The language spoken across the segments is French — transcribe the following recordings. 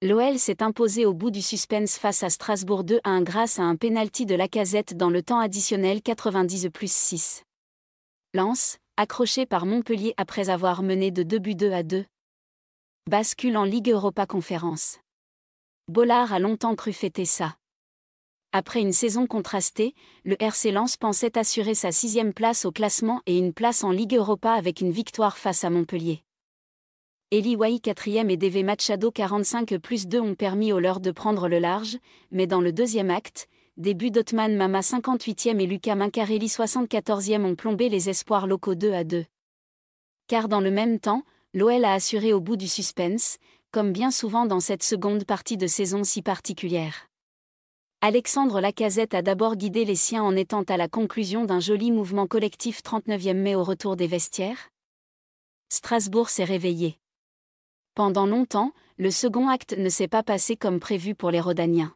L'OL s'est imposé au bout du suspense face à Strasbourg 2 à 1 grâce à un pénalty de la casette dans le temps additionnel 90 plus 6. Lens, accroché par Montpellier après avoir mené de 2 buts 2 à 2. Bascule en Ligue Europa Conférence. Bollard a longtemps cru fêter ça. Après une saison contrastée, le RC Lens pensait assurer sa sixième place au classement et une place en Ligue Europa avec une victoire face à Montpellier. Eli Wai 4e et DV Machado 45 plus 2 ont permis au leur de prendre le large, mais dans le deuxième acte, début d'Otman Mama 58e et Lucas Mincarelli 74e ont plombé les espoirs locaux 2 à 2. Car dans le même temps, l'OL a assuré au bout du suspense, comme bien souvent dans cette seconde partie de saison si particulière. Alexandre Lacazette a d'abord guidé les siens en étant à la conclusion d'un joli mouvement collectif 39e mai au retour des vestiaires. Strasbourg s'est réveillé. Pendant longtemps, le second acte ne s'est pas passé comme prévu pour les Rodaniens.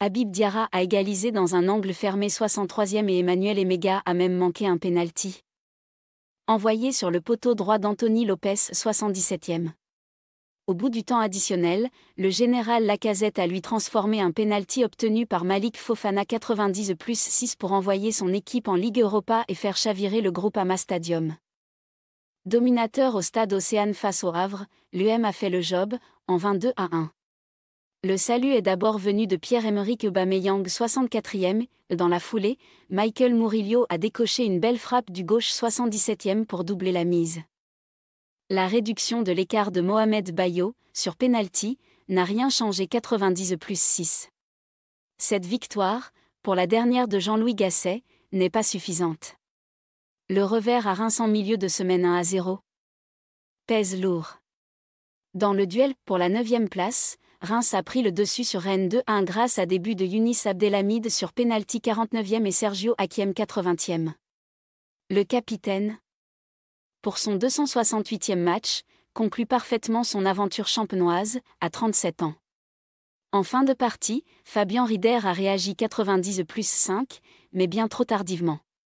Habib Diarra a égalisé dans un angle fermé 63e et Emmanuel Emega a même manqué un pénalty. Envoyé sur le poteau droit d'Anthony Lopez 77e. Au bout du temps additionnel, le général Lacazette a lui transformé un pénalty obtenu par Malik Fofana 90 plus 6 pour envoyer son équipe en Ligue Europa et faire chavirer le groupe Ama Stadium. Dominateur au stade Océane face au Havre, l'UM a fait le job, en 22 à 1. Le salut est d'abord venu de Pierre-Emerick Aubameyang 64e, dans la foulée, Michael Mourillo a décoché une belle frappe du gauche 77e pour doubler la mise. La réduction de l'écart de Mohamed Bayo, sur pénalty, n'a rien changé 90 plus 6. Cette victoire, pour la dernière de Jean-Louis Gasset, n'est pas suffisante. Le revers à Reims en milieu de semaine 1 à 0. Pèse lourd. Dans le duel pour la 9 place, Reims a pris le dessus sur Rennes 2-1 grâce à début de Younis Abdelhamid sur pénalty 49e et Sergio Hakiem 80e. Le capitaine, pour son 268e match, conclut parfaitement son aventure champenoise, à 37 ans. En fin de partie, Fabian Rider a réagi 90 plus 5, mais bien trop tardivement.